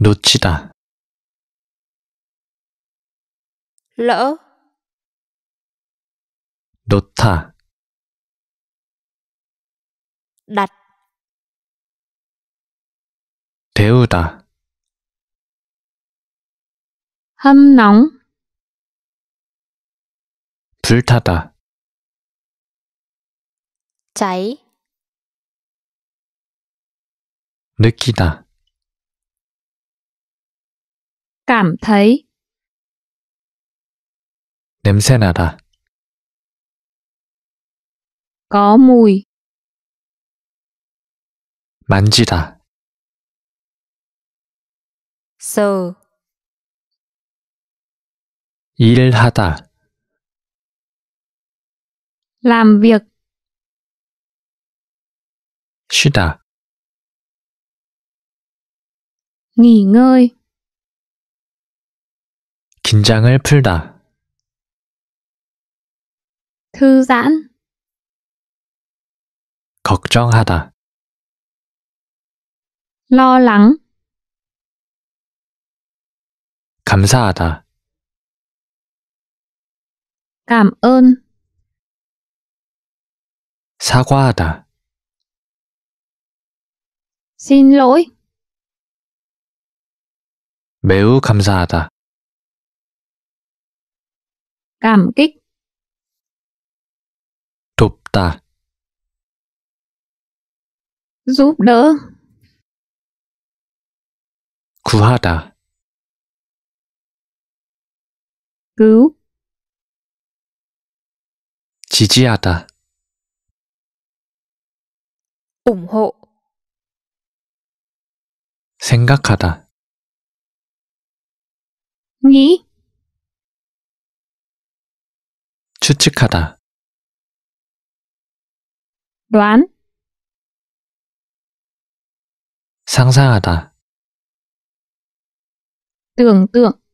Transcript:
놓치다 lỡ 놓다 đặt 데우다 hâm nóng 불타다 cháy 느끼다 cảm thấy 냄새 나다 có mùi 만지다 sờ 일하다 làm việc 쉬다 nghỉ ngơi 긴장을 풀다. thư giãn 걱정하다. lo lắng 감사하다. cảm ơn 사과하다. xin lỗi 매우 감사하다. cảm kích 돕다 giúp đỡ 구하다 cứu 지지하다 ủng hộ 생각하다 nghĩ 추측하다. 란 상상하다. tưởng tượng